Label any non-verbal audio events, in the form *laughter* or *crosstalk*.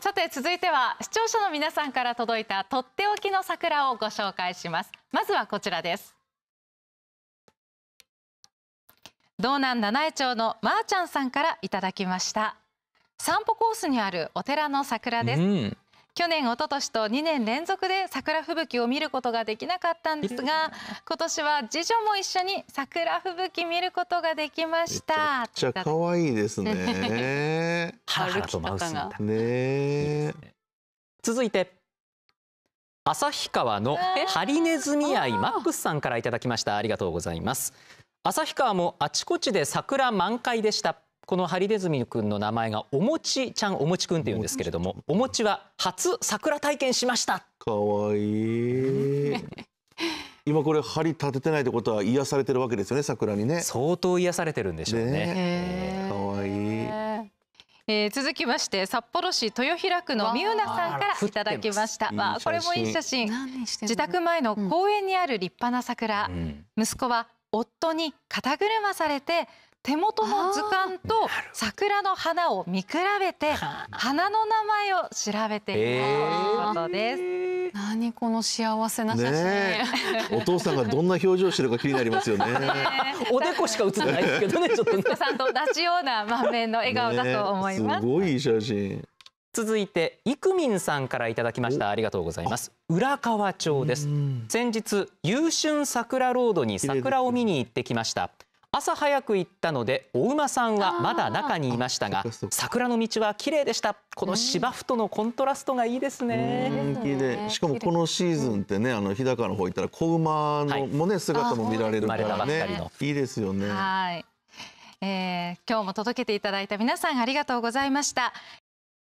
さて続いては視聴者の皆さんから届いたとっておきの桜をご紹介しますまずはこちらです道南七重町のまーちゃんさんからいただきました散歩コースにあるお寺の桜です、うん去年一昨年と2年連続で桜吹雪を見ることができなかったんですが今年は次女も一緒に桜吹雪見ることができましためちゃ可愛いですねハラハラと舞う姿ね、ね、続いて旭川のハリネズミ愛マックスさんからいただきましたありがとうございます旭川もあちこちで桜満開でしたこのハリネズミくんの名前がおもちちゃんおもちくんっていうんですけれどもおもちは初桜体験しましたかわいい *laughs* 今これ針立ててないってことは癒されてるわけですよね桜にね相当癒されてるんでしょうねねかわいいえー、続きまして札幌市豊平区の美宇奈さんからいただきましたわこれもいい写真自宅前の公園にある立派な桜、うん、息子は夫に肩車されて手元の図鑑と桜の花を見比べて花の名前を調べていたということです。えー、何この幸せな写真、ね、*laughs* お父さんがどんな表情してるか気になりますよね *laughs* おでこしか写ってないですけどねちょっとねさんと同じような満面の笑顔だと思います、すごい写真続いてイクさんからいただきましたありがとうございます浦河町です先日優春桜ロードに桜を見に行ってきました朝早く行ったのでお馬さんはまだ中にいましたが桜の道は綺麗でしたこの芝生とのコントラストがいいですね、気でしかもこのシーズンってねあの日高の方行ったら子馬のもね、姿も見られるからねいいですよねはい、えー、今日も届けていただいた皆さんありがとうございました